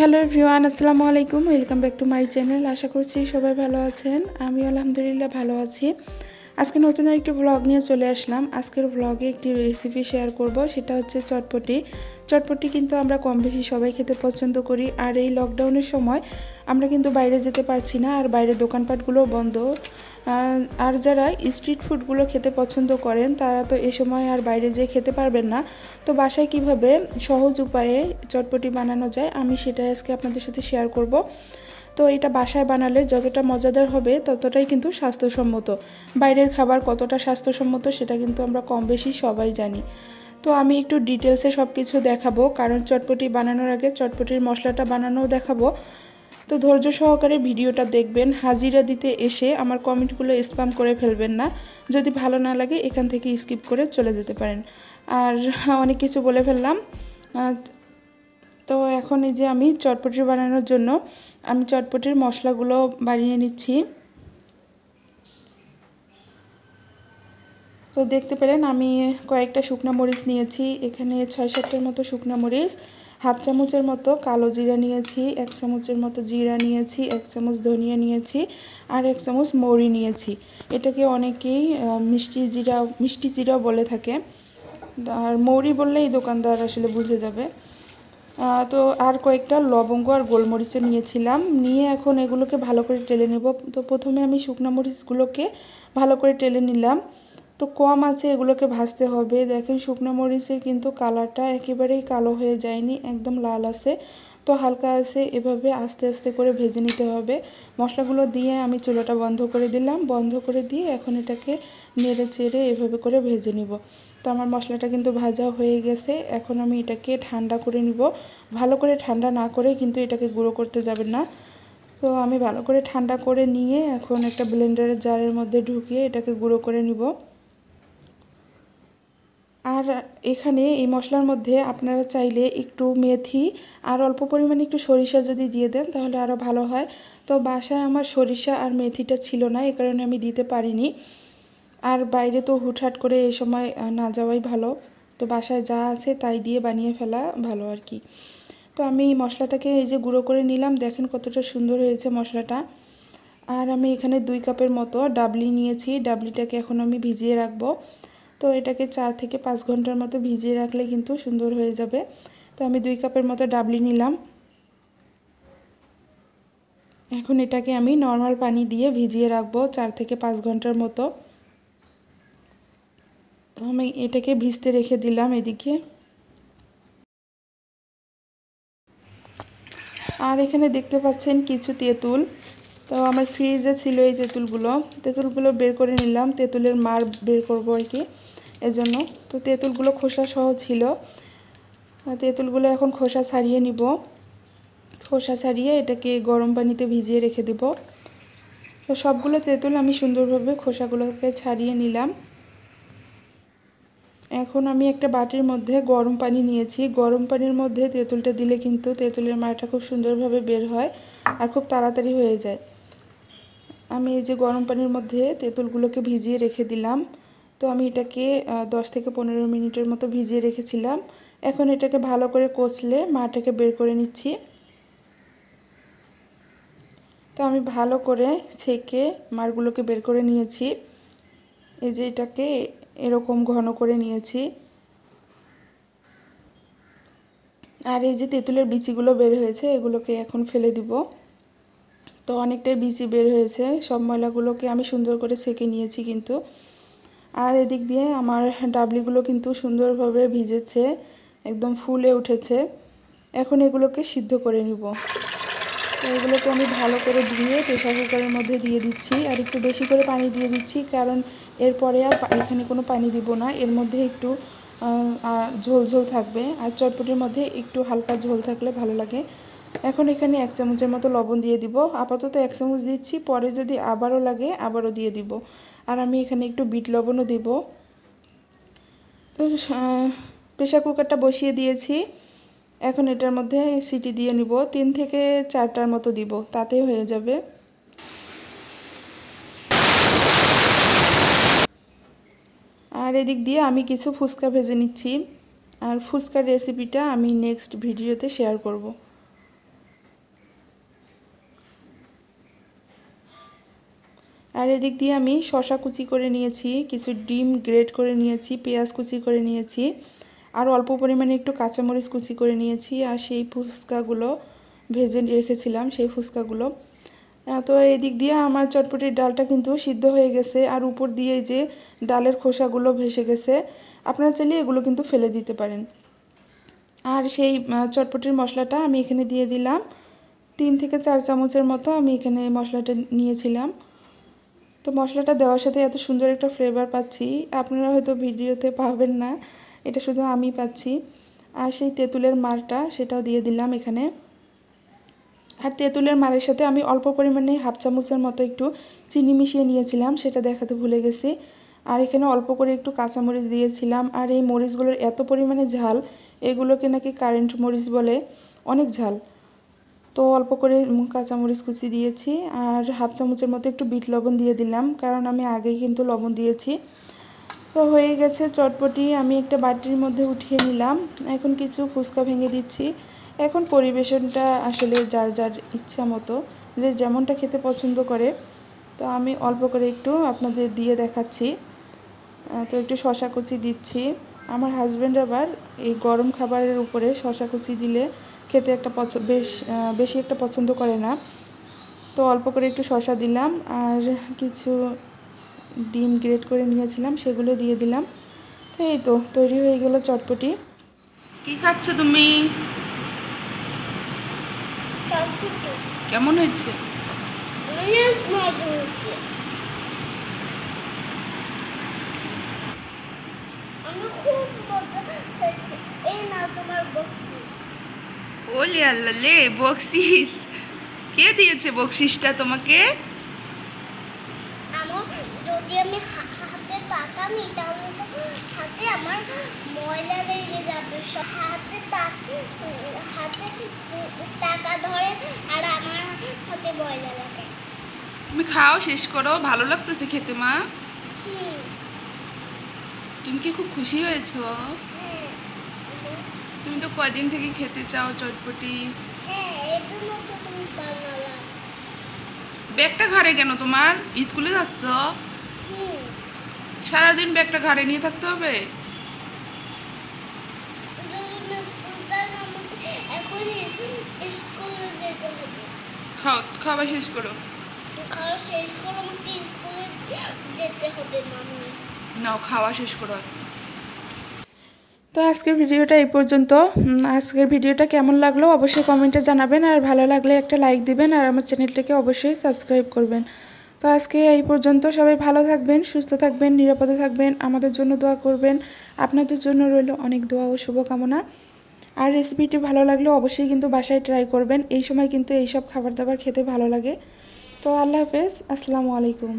hello ভিওয়ান আসসালামু আলাইকুম welcome back to my channel আশা করছি সবাই ভালো আছেন আমি আলহামদুলিল্লাহ ভালো আছি আজকে নতুন একটি ব্লগ নিয়ে চলে আসলাম আজকের ব্লগে একটি রেসিপি শেয়ার করব সেটা হচ্ছে চটপটি চটপটি কিন্তু আমরা কম বেশি সবাই খেতে পছন্দ করি আর এই লকডাউনের সময় আমরা কিন্তু বাইরে যেতে পারছি না আর বাইরে দোকানপাটগুলো বন্ধ আর যারা স্ট্রিট ফুডগুলো খেতে পছন্দ করেন তারা তো এ সময় আর বাইরে যেয়ে খেতে পারবেন না তো বাসায় কিভাবে সহজ উপায়ে চটপটি বানানো যায় আমি সেটাই আজকে আপনাদের সাথে শেয়ার করব তো এটা বাসায় বানালে যতটা মজাদার হবে ততটাই কিন্তু স্বাস্থ্যসম্মত বাইরের খাবার কতটা স্বাস্থ্যসম্মত সেটা কিন্তু আমরা কম বেশি সবাই জানি তো আমি একটু ডিটেলসে সব কিছু দেখাবো কারণ চটপটি বানানোর আগে চটপটির মশলাটা বানানোও দেখাবো তো ধৈর্য সহকারে ভিডিওটা দেখবেন হাজিরা দিতে এসে আমার কমেন্টগুলো স্প্যাম করে ফেলবেন না যদি ভালো না লাগে এখান থেকে স্কিপ করে চলে যেতে পারেন আর অনেক কিছু বলে ফেললাম তো এখন এই যে আমি চটপটি বানানোর জন্য আমি চটপটির মশলাগুলো বানিয়ে নিচ্ছি তো দেখতে পেলেন আমি কয়েকটা শুকনো মরিচ নিয়েছি এখানে ছয় সাতটার মতো শুকনো মরিচ হাফ চামচের মতো কালো জিরা নিয়েছি এক চামচের মতো জিরা নিয়েছি এক চামচ ধনিয়া নিয়েছি আর এক চামচ মৌরি নিয়েছি এটাকে অনেকেই মিষ্টি জিরা মিষ্টি জিরাও বলে থাকে আর মৌরি বললেই দোকানদার আসলে বুঝে যাবে তো আর কয়েকটা লবঙ্গ আর গোলমরিচও নিয়েছিলাম নিয়ে এখন এগুলোকে ভালো করে টেলে নেব তো প্রথমে আমি শুকনো মরিচগুলোকে ভালো করে টেলে নিলাম তো কম আছে এগুলোকে ভাজতে হবে দেখেন শুকনো মরিচের কিন্তু কালারটা একেবারেই কালো হয়ে যায়নি একদম লাল আছে তো হালকা আছে এভাবে আস্তে আস্তে করে ভেজে নিতে হবে মশলাগুলো দিয়ে আমি চুলাটা বন্ধ করে দিলাম বন্ধ করে দিয়ে এখন এটাকে নেড়ে চেড়ে এভাবে করে ভেজে নিব তো আমার মশলাটা কিন্তু ভাজা হয়ে গেছে এখন আমি এটাকে ঠান্ডা করে নিব ভালো করে ঠান্ডা না করে কিন্তু এটাকে গুঁড়ো করতে যাবেন না তো আমি ভালো করে ঠান্ডা করে নিয়ে এখন একটা ব্লেন্ডারের জারের মধ্যে ঢুকিয়ে এটাকে গুঁড়ো করে নিব আর এখানে এই মশলার মধ্যে আপনারা চাইলে একটু মেথি আর অল্প পরিমাণে একটু সরিষা যদি দিয়ে দেন তাহলে আরও ভালো হয় তো বাসায় আমার সরিষা আর মেথিটা ছিল না এ কারণে আমি দিতে পারিনি আর বাইরে তো হুটহাট করে এই সময় না যাওয়াই ভালো তো বাসায় যা আছে তাই দিয়ে বানিয়ে ফেলা ভালো আর কি তো আমি মশলাটাকে এই যে গুঁড়ো করে নিলাম দেখেন কতটা সুন্দর হয়েছে মশলাটা আর আমি এখানে দুই কাপের মতো ডাবলি নিয়েছি ডাবলিটাকে এখন আমি ভিজিয়ে রাখবো তো এটাকে চার থেকে পাঁচ ঘন্টার মতো ভিজিয়ে রাখলে কিন্তু সুন্দর হয়ে যাবে তো আমি দুই কাপের মতো ডাবলি নিলাম এখন এটাকে আমি নর্মাল পানি দিয়ে ভিজিয়ে রাখবো চার থেকে পাঁচ ঘন্টার মতো তো আমি এটাকে ভিজতে রেখে দিলাম এদিকে আর এখানে দেখতে পাচ্ছেন কিছু তেঁতুল তো আমার ফ্রিজে ছিল এই তেঁতুলগুলো তেঁতুলগুলো বের করে নিলাম তেঁতুলের মার বের করবো আর কি এজন্য তো তেঁতুলগুলো খোসা সহ ছিল তেঁতুলগুলো এখন খোসা ছাড়িয়ে নিব খোসা ছাড়িয়ে এটাকে গরম পানিতে ভিজিয়ে রেখে দেব তো সবগুলো তেঁতুল আমি সুন্দরভাবে খোসাগুলোকে ছাড়িয়ে নিলাম এখন আমি একটা বাটির মধ্যে গরম পানি নিয়েছি গরম পানির মধ্যে তেঁতুলটা দিলে কিন্তু তেঁতুলের মাটা খুব সুন্দরভাবে বের হয় আর খুব তাড়াতাড়ি হয়ে যায় আমি এই যে গরম পানির মধ্যে তেঁতুলগুলোকে ভিজিয়ে রেখে দিলাম তো আমি এটাকে দশ থেকে পনেরো মিনিটের মতো ভিজিয়ে রেখেছিলাম এখন এটাকে ভালো করে কষলে মাটাকে বের করে নিচ্ছি তো আমি ভালো করে ছেঁকে মারগুলোকে বের করে নিয়েছি এই যে এটাকে এরকম ঘন করে নিয়েছি আর এই যে তেঁতুলের বিচিগুলো বের হয়েছে এগুলোকে এখন ফেলে দিব তো অনেকটাই বিচি বের হয়েছে সব ময়লাগুলোকে আমি সুন্দর করে সেকে নিয়েছি কিন্তু আর এদিক দিয়ে আমার ডাবলিগুলো কিন্তু সুন্দরভাবে ভিজেছে একদম ফুলে উঠেছে এখন এগুলোকে সিদ্ধ করে নিব তো এগুলোকে আমি ভালো করে ধুয়ে প্রেশার কুকারের মধ্যে দিয়ে দিচ্ছি আর একটু বেশি করে পানি দিয়ে দিচ্ছি কারণ এরপরে আর এখানে কোনো পানি দিব না এর মধ্যে একটু ঝোল ঝোল থাকবে আর চটপটির মধ্যে একটু হালকা ঝোল থাকলে ভালো লাগে এখন এখানে এক চামচের মতো লবণ দিয়ে দিব আপাতত এক চামচ দিচ্ছি পরে যদি আবারও লাগে আবারও দিয়ে দিব আর আমি এখানে একটু বিট লবণও দেব তো প্রেশার কুকারটা বসিয়ে দিয়েছি এখন এটার মধ্যে সিটি দিয়ে নিব তিন থেকে চারটার মতো দিব তাতেই হয়ে যাবে আর এদিক দিয়ে আমি কিছু ফুচকা ভেজে নিচ্ছি আর ফুচকার রেসিপিটা আমি নেক্সট ভিডিওতে শেয়ার করব আর এদিক দিয়ে আমি শশা কুচি করে নিয়েছি কিছু ডিম গ্রেড করে নিয়েছি পেঁয়াজ কুচি করে নিয়েছি আর অল্প পরিমাণে একটু কাঁচামরিচ কুচি করে নিয়েছি আর সেই ফুচকাগুলো ভেজে রেখেছিলাম সেই ফুচকাগুলো তো এদিক দিয়ে আমার চটপটির ডালটা কিন্তু সিদ্ধ হয়ে গেছে আর উপর দিয়ে যে ডালের খোসাগুলো ভেসে গেছে আপনারা চাইলে এগুলো কিন্তু ফেলে দিতে পারেন আর সেই চটপটির মশলাটা আমি এখানে দিয়ে দিলাম তিন থেকে চার চামচের মতো আমি এখানে মশলাটা নিয়েছিলাম তো মশলাটা দেওয়ার সাথে এত সুন্দর একটা ফ্লেভার পাচ্ছি আপনারা হয়তো ভিডিওতে পাবেন না এটা শুধু আমি পাচ্ছি আর সেই তেঁতুলের মারটা সেটাও দিয়ে দিলাম এখানে আর তেঁতুলের মারের সাথে আমি অল্প পরিমাণে হাফ চামচের মতো একটু চিনি মিশিয়ে নিয়েছিলাম সেটা দেখাতে ভুলে গেছি আর এখানে অল্প করে একটু কাঁচামরিচ দিয়েছিলাম আর এই মরিচগুলোর এত পরিমাণে ঝাল এগুলোকে নাকি কারেন্ট মরিচ বলে অনেক ঝাল তো অল্প করে কাঁচামরিচ কুচি দিয়েছি আর হাফ চামচের মতো একটু বিট লবণ দিয়ে দিলাম কারণ আমি আগেই কিন্তু লবণ দিয়েছি তো হয়ে গেছে চটপটি আমি একটা বাটির মধ্যে উঠিয়ে নিলাম এখন কিছু ফুচকা ভেঙে দিচ্ছি এখন পরিবেশনটা আসলে যার যার ইচ্ছা মতো যে যেমনটা খেতে পছন্দ করে তো আমি অল্প করে একটু আপনাদের দিয়ে দেখাচ্ছি তো একটু শশা কুচি দিচ্ছি আমার হাজব্যান্ড আবার এই গরম খাবারের উপরে শশা কুচি দিলে খেতে একটা পছন্দ বেশ বেশি একটা পছন্দ করে না তো অল্প করে একটু শশা দিলাম আর কিছু ডিম গ্রেট করে নিয়েছিলাম সেগুলো দিয়ে দিলাম তো এই তো তৈরি হয়ে গেল চটপটি কি খাচ্ছ তুমি কেমন হচ্ছে খুব মজা হয়েছে এই না তোমার ওলে আল্লাহ লে বকশিস কে দিয়েছে বকশিসটা তোমাকে যদি আমি হাতে টাকা নিই তাহলে তো হাতে আমার ময়লা লেগে যাবে হাতে হাতে টাকা ধরে আর আমার হাতে ময়লা তুমি খাও শেষ করো ভালো লাগতেছে খেতে মা তুমি কি খুব খুশি হয়েছো তুমি তো কদিন থেকে খেতে চাও চটপটি হ্যাঁ, ব্যাগটা ঘরে কেন তোমার স্কুলে যাচ্ছ সারাদিন ব্যাগটা ঘরে নিয়ে থাকতে হবে খাওয়া শেষ করো খাওয়া শেষ করো যেতে হবে খাওয়া শেষ করো তো আজকের ভিডিওটা এই পর্যন্ত আজকের ভিডিওটা কেমন লাগলো অবশ্যই কমেন্টে জানাবেন আর ভালো লাগলে একটা লাইক দিবেন আর আমার চ্যানেলটাকে অবশ্যই সাবস্ক্রাইব করবেন তো আজকে এই পর্যন্ত সবাই ভালো থাকবেন সুস্থ থাকবেন নিরাপদে থাকবেন আমাদের জন্য দোয়া করবেন আপনাদের জন্য রইল অনেক দোয়া ও শুভকামনা আর রেসিপিটি ভালো লাগলে অবশ্যই কিন্তু বাসায় ট্রাই করবেন এই সময় কিন্তু এইসব খাবার দাবার খেতে ভালো লাগে তো আল্লাহ হাফেজ আসসালামু আলাইকুম